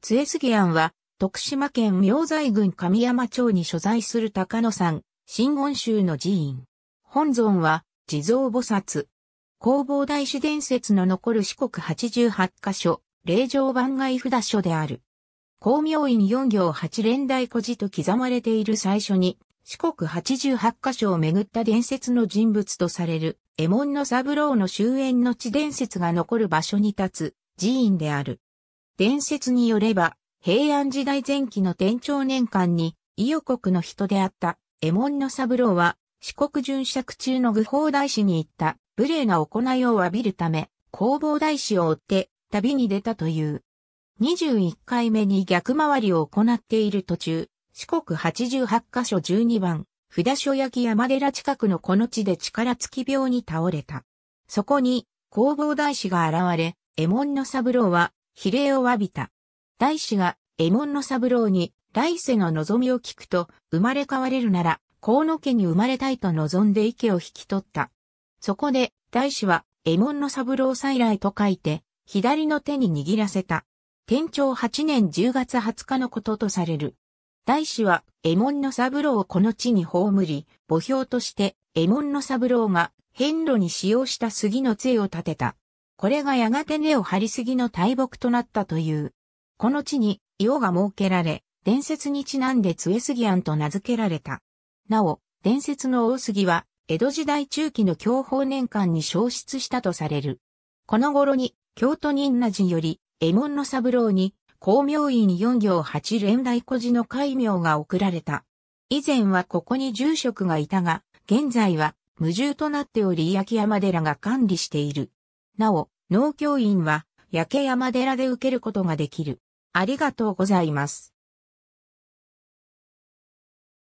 杖杉庵は、徳島県明財郡神山町に所在する高野山、新言州の寺院。本尊は、地蔵菩薩。弘法大師伝説の残る四国八十八箇所、霊場番外札所である。光明院四行八連台古事と刻まれている最初に、四国八十八箇所を巡った伝説の人物とされる、江門の三郎の終焉の地伝説が残る場所に立つ、寺院である。伝説によれば、平安時代前期の天長年間に、伊予国の人であった、江門の三郎は、四国巡釈中の愚法大師に行った、無礼な行いを詫びるため、弘法大師を追って、旅に出たという。21回目に逆回りを行っている途中、四国88カ所12番、札所焼山寺近くのこの地で力尽き病に倒れた。そこに、弘法大師が現れ、江門の三郎は、比例を詫びた。大使が、エ衛門の三郎に、来世の望みを聞くと、生まれ変われるなら、河野家に生まれたいと望んで池を引き取った。そこで、大使は、エ衛門の三郎再来と書いて、左の手に握らせた。天長8年10月20日のこととされる。大使は、エ衛門の三郎をこの地に葬り、墓標として、エ衛門の三郎が、遍路に使用した杉の杖を立てた。これがやがて根を張りすぎの大木となったという。この地に岩が設けられ、伝説にちなんで杖杉庵と名付けられた。なお、伝説の大杉は、江戸時代中期の享保年間に消失したとされる。この頃に、京都仁和寺より、右門の三郎に、光明院四行八連大古寺の戒名が贈られた。以前はここに住職がいたが、現在は無住となっており、焼山寺が管理している。なお、農協員は、焼山寺で受けることができる。ありがとうございます。